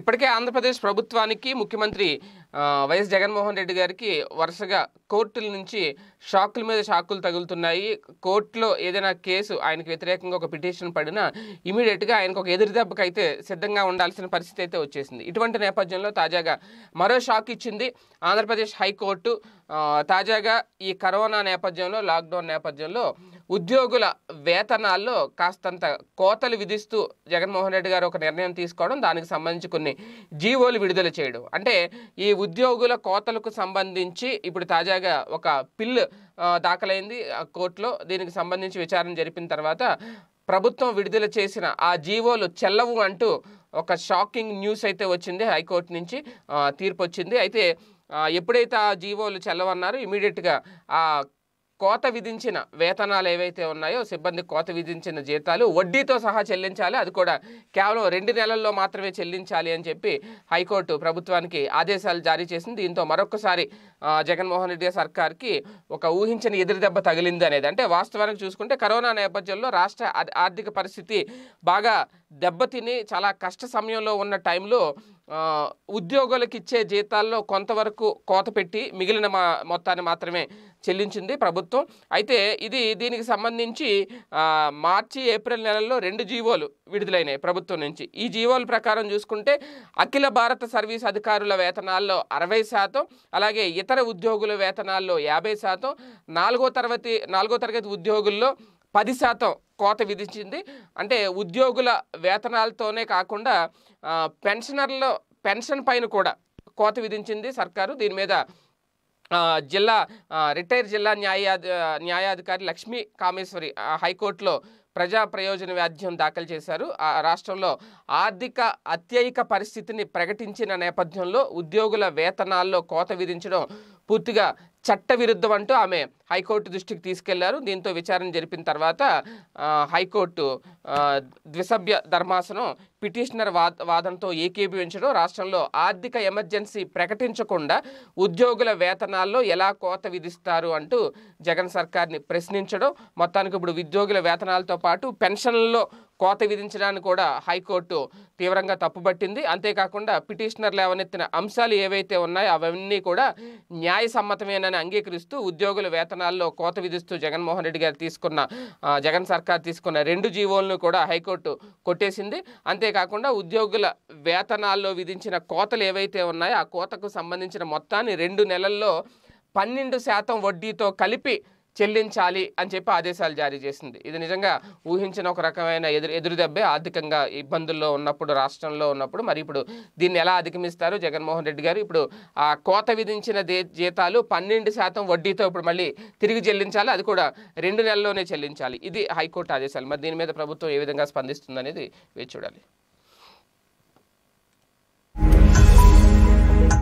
ఇప్పటికే ఆంధ్రప్రదేశ్ ప్రభుత్వానికి ముఖ్యమంత్రి వైఎస్ జగన్మోహన్ రెడ్డి గారికి వరుసగా కోర్టుల నుంచి షాకుల మీద షాకులు తగులుతున్నాయి కోర్టులో ఏదైనా కేసు ఆయనకు వ్యతిరేకంగా ఒక పిటిషన్ పడినా ఇమీడియట్గా ఆయనకు ఒక ఎదురుదెబ్బకైతే సిద్ధంగా ఉండాల్సిన పరిస్థితి అయితే వచ్చేసింది ఇటువంటి నేపథ్యంలో తాజాగా మరో షాక్ ఇచ్చింది ఆంధ్రప్రదేశ్ హైకోర్టు తాజాగా ఈ కరోనా నేపథ్యంలో లాక్డౌన్ నేపథ్యంలో ఉద్యోగుల వేతనాల్లో కాస్తంత కోతలు విధిస్తూ జగన్మోహన్ రెడ్డి గారు ఒక నిర్ణయం తీసుకోవడం దానికి సంబంధించి కొన్ని జీవోలు విడుదల చేయడం అంటే ఈ ఉద్యోగుల కోతలకు సంబంధించి ఇప్పుడు తాజాగా ఒక పిల్ దాఖలైంది కోర్టులో దీనికి సంబంధించి విచారణ జరిపిన తర్వాత ప్రభుత్వం విడుదల చేసిన ఆ జీవోలు చెల్లవు అంటూ ఒక షాకింగ్ న్యూస్ అయితే వచ్చింది హైకోర్టు నుంచి తీర్పు వచ్చింది అయితే ఎప్పుడైతే ఆ జీవోలు చెల్లవన్నారో ఇమీడియట్గా ఆ కోత విధించిన వేతనాలు ఏవైతే ఉన్నాయో సిబ్బంది కోత విధించిన జీతాలు వడ్డీతో సహా చెల్లించాలి అది కూడా కేవలం రెండు నెలల్లో మాత్రమే చెల్లించాలి అని చెప్పి హైకోర్టు ప్రభుత్వానికి ఆదేశాలు జారీ చేసింది దీంతో మరొకసారి జగన్మోహన్ రెడ్డి సర్కార్కి ఒక ఊహించని ఎదురుదెబ్బ తగిలింది అనేది అంటే వాస్తవానికి చూసుకుంటే కరోనా నేపథ్యంలో రాష్ట్ర ఆర్థిక పరిస్థితి బాగా దెబ్బతిని చాలా కష్ట సమయంలో ఉన్న టైంలో ఉద్యోగులకు ఇచ్చే జీతాల్లో కొంతవరకు కోత పెట్టి మిగిలిన మా మొత్తాన్ని మాత్రమే చెల్లించింది ప్రభుత్వం అయితే ఇది దీనికి సంబంధించి మార్చి ఏప్రిల్ నెలల్లో రెండు జీవోలు విడుదలైనాయి ప్రభుత్వం నుంచి ఈ జీవోల ప్రకారం చూసుకుంటే అఖిల భారత సర్వీస్ అధికారుల వేతనాల్లో అరవై శాతం అలాగే ఇతర ఉద్యోగుల వేతనాల్లో యాభై శాతం నాలుగో తరగతి నాలుగో తరగతి ఉద్యోగుల్లో పది శాతం కోత విధించింది అంటే ఉద్యోగుల వేతనాలతోనే కాకుండా పెన్షనర్లో పెన్షన్ పైన కూడా కోత విధించింది సర్కారు దీని మీద జిల్లా రిటైర్ జిల్లా న్యాయాధి న్యాయాధికారి లక్ష్మీ కామేశ్వరి హైకోర్టులో ప్రజా ప్రయోజన వ్యాధ్యం దాఖలు చేశారు ఆ రాష్ట్రంలో ఆర్థిక అత్యయిక పరిస్థితిని ప్రకటించిన నేపథ్యంలో ఉద్యోగుల వేతనాల్లో కోత విధించడం పూర్తిగా చట్టవిరుద్ధం అంటూ ఆమె హైకోర్టు దృష్టికి తీసుకెళ్లారు దీంతో విచారణ జరిపిన తర్వాత హైకోర్టు ద్విసభ్య ధర్మాసనం పిటిషనర్ వాద వాదనతో ఏకీభవించడం రాష్ట్రంలో ఆర్థిక ఎమర్జెన్సీ ప్రకటించకుండా ఉద్యోగుల వేతనాల్లో ఎలా కోత విధిస్తారు అంటూ జగన్ సర్కార్ని ప్రశ్నించడం మొత్తానికి ఇప్పుడు ఉద్యోగుల వేతనాలతో పాటు పెన్షన్లలో కోత విధించడానికి కూడా హైకోర్టు తీవ్రంగా తప్పుబట్టింది అంతేకాకుండా పిటిషనర్లు ఎవనెత్తిన అంశాలు ఏవైతే ఉన్నాయో అవన్నీ కూడా న్యాయ సమ్మతమేనని అంగీకరిస్తూ ఉద్యోగుల వేతనాల్లో కోత విధిస్తూ జగన్మోహన్ రెడ్డి గారు తీసుకున్న జగన్ సర్కార్ తీసుకున్న రెండు జీవోలను కూడా హైకోర్టు కొట్టేసింది అంతేకాకుండా ఉద్యోగుల వేతనాల్లో విధించిన కోతలు ఏవైతే ఉన్నాయో ఆ కోతకు సంబంధించిన మొత్తాన్ని రెండు నెలల్లో పన్నెండు శాతం వడ్డీతో కలిపి చెల్లించాలి అని చెప్పి ఆదేశాలు జారీ చేసింది ఇది నిజంగా ఊహించిన ఒక రకమైన ఎదురు ఎదురుదెబ్బే ఆర్థికంగా ఇబ్బందుల్లో ఉన్నప్పుడు రాష్ట్రంలో ఉన్నప్పుడు మరి ఇప్పుడు దీన్ని ఎలా అధిగమిస్తారు జగన్మోహన్ రెడ్డి గారు ఇప్పుడు ఆ కోత విధించిన జీతాలు పన్నెండు శాతం వడ్డీతో ఇప్పుడు మళ్ళీ తిరిగి చెల్లించాలి అది కూడా రెండు నెలల్లోనే చెల్లించాలి ఇది హైకోర్టు ఆదేశాలు మరి దీని మీద ప్రభుత్వం ఏ విధంగా స్పందిస్తుందనేది వేచి చూడాలి